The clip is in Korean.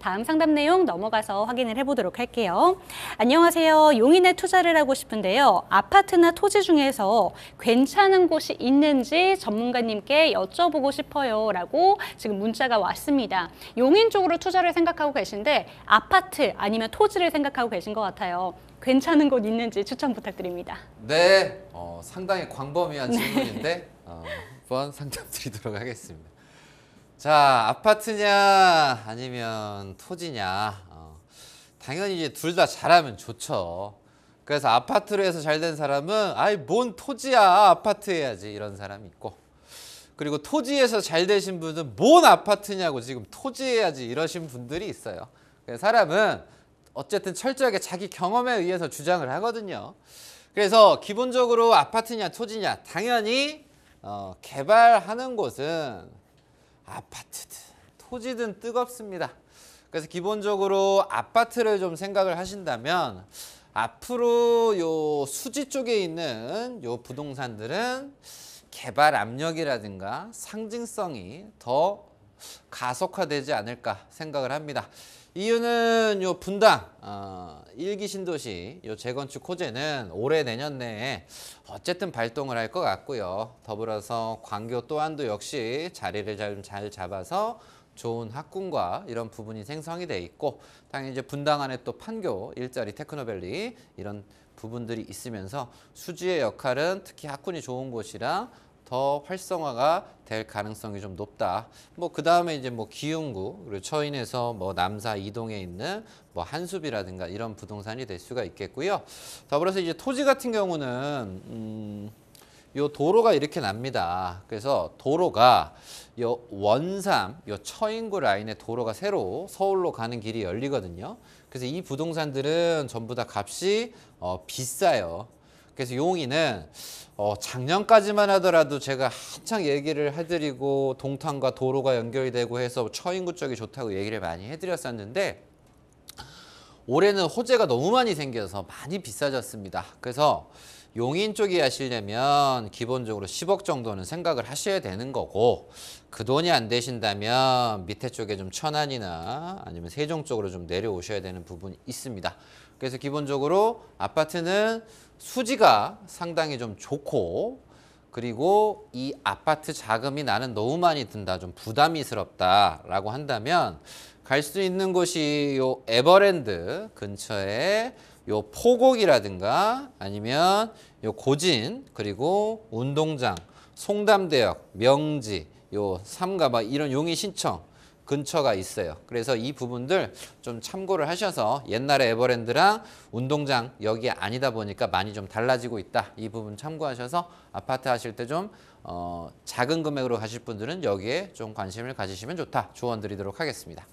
다음 상담 내용 넘어가서 확인을 해보도록 할게요. 안녕하세요. 용인에 투자를 하고 싶은데요. 아파트나 토지 중에서 괜찮은 곳이 있는지 전문가님께 여쭤보고 싶어요. 라고 지금 문자가 왔습니다. 용인 쪽으로 투자를 생각하고 계신데 아파트 아니면 토지를 생각하고 계신 것 같아요. 괜찮은 곳 있는지 추천 부탁드립니다. 네, 어, 상당히 광범위한 네. 질문인데 어, 한번 상담 드리도록 하겠습니다. 자 아파트냐 아니면 토지냐 어, 당연히 이제 둘 다 잘하면 좋죠 그래서 아파트로 해서 잘 된 사람은 아이 뭔 토지야 아파트 해야지 이런 사람이 있고 그리고 토지에서 잘 되신 분은 뭔 아파트냐고 지금 토지 해야지 이러신 분들이 있어요 그 사람은 어쨌든 철저하게 자기 경험에 의해서 주장을 하거든요 그래서 기본적으로 아파트냐 토지냐 당연히 어, 개발하는 곳은 아파트든 토지든 뜨겁습니다. 그래서 기본적으로 아파트를 좀 생각을 하신다면 앞으로 요 수지 쪽에 있는 요 부동산들은 개발 압력이라든가 상징성이 더 가속화되지 않을까 생각을 합니다. 이유는 요 분당 어, 일기 신도시 요 재건축 호재는 올해 내년 내에 어쨌든 발동을 할 것 같고요. 더불어서 광교 또한도 역시 자리를 잘, 잘 잡아서 좋은 학군과 이런 부분이 생성이 돼 있고 당연히 이제 분당 안에 또 판교, 일자리, 테크노밸리 이런 부분들이 있으면서 수지의 역할은 특히 학군이 좋은 곳이라 더 활성화가 될 가능성이 좀 높다. 뭐그 다음에 이제 뭐 기흥구 그리고 처인에서 뭐 남사 이동에 있는 뭐 한수비라든가 이런 부동산이 될 수가 있겠고요. 더불어서 이제 토지 같은 경우는 음. 요 도로가 이렇게 납니다. 그래서 도로가 요 원삼, 요 처인구 라인의 도로가 새로 서울로 가는 길이 열리거든요. 그래서 이 부동산들은 전부 다 값이 어, 비싸요. 그래서 용인은 어, 작년까지만 하더라도 제가 한창 얘기를 해드리고 동탄과 도로가 연결되고 해서 처인구 쪽이 좋다고 얘기를 많이 해드렸었는데 올해는 호재가 너무 많이 생겨서 많이 비싸졌습니다. 그래서 용인 쪽에 하시려면 기본적으로 10억 정도는 생각을 하셔야 되는 거고 그 돈이 안 되신다면 밑에 쪽에 좀 천안이나 아니면 세종 쪽으로 좀 내려오셔야 되는 부분이 있습니다. 그래서 기본적으로 아파트는 수지가 상당히 좀 좋고 그리고 이 아파트 자금이 나는 너무 많이 든다 좀 부담이스럽다 라고 한다면 갈 수 있는 곳이 요 에버랜드 근처에 요 포곡이라든가 아니면 요 고진 그리고 운동장 송담대역 명지 요 삼가 막 이런 용의 신청 근처가 있어요. 그래서 이 부분들 좀 참고를 하셔서 옛날에 에버랜드랑 운동장 여기 아니다 보니까 많이 좀 달라지고 있다. 이 부분 참고하셔서 아파트 하실 때좀 어, 작은 금액으로 하실 분들은 여기에 좀 관심을 가지시면 좋다. 조언 드리도록 하겠습니다.